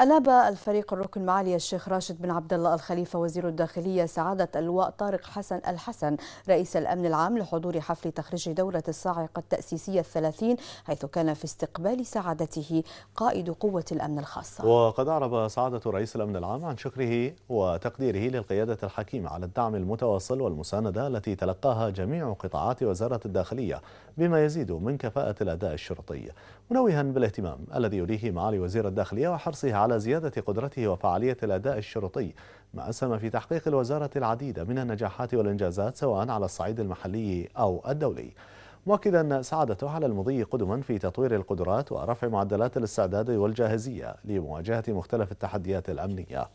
أناب الفريق الركن معالي الشيخ راشد بن عبد الله الخليفة وزير الداخلية سعادة اللواء طارق حسن الحسن رئيس الأمن العام لحضور حفل تخريج دورة الصاعقة التأسيسية الثلاثين حيث كان في استقبال سعادته قائد قوة الأمن الخاصة وقد أعرب سعادة رئيس الأمن العام عن شكره وتقديره للقيادة الحكيمة على الدعم المتواصل والمساندة التي تلقاها جميع قطاعات وزارة الداخلية بما يزيد من كفاءة الأداء الشرطي منوها بالاهتمام الذي يريه معالي وزير الداخلية وحرصه على على زيادة قدرته وفعالية الأداء الشرطي ما أسهم في تحقيق الوزارة العديد من النجاحات والإنجازات سواء على الصعيد المحلي أو الدولي مؤكدا سعادته على المضي قدما في تطوير القدرات ورفع معدلات الاستعداد والجاهزية لمواجهة مختلف التحديات الأمنية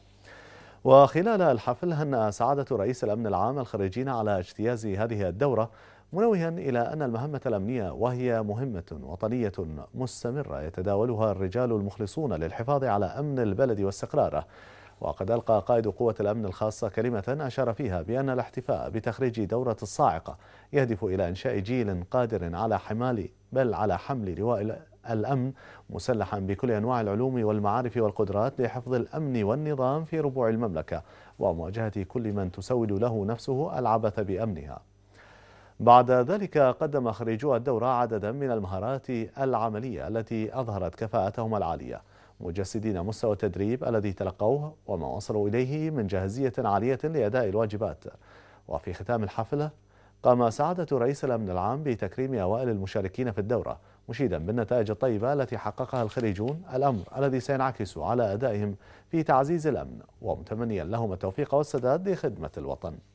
وخلال الحفل هنأ سعادة رئيس الأمن العام الخريجين على اجتياز هذه الدورة منوها إلى أن المهمة الأمنية وهي مهمة وطنية مستمرة يتداولها الرجال المخلصون للحفاظ على أمن البلد واستقراره وقد ألقى قائد قوة الأمن الخاصة كلمة أشار فيها بأن الاحتفاء بتخريج دورة الصاعقة يهدف إلى إنشاء جيل قادر على حمال بل على حمل لواء الأمن مسلحا بكل أنواع العلوم والمعارف والقدرات لحفظ الأمن والنظام في ربوع المملكة ومواجهة كل من تسول له نفسه العبث بأمنها بعد ذلك قدم خريجو الدورة عددا من المهارات العملية التي أظهرت كفاءتهم العالية مجسدين مستوى التدريب الذي تلقوه وما وصلوا إليه من جاهزية عالية لأداء الواجبات وفي ختام الحفلة قام سعادة رئيس الأمن العام بتكريم أوائل المشاركين في الدورة مشيدا بالنتائج الطيبة التي حققها الخريجون الأمر الذي سينعكس على أدائهم في تعزيز الأمن ومتمنيا لهم التوفيق والسداد لخدمة الوطن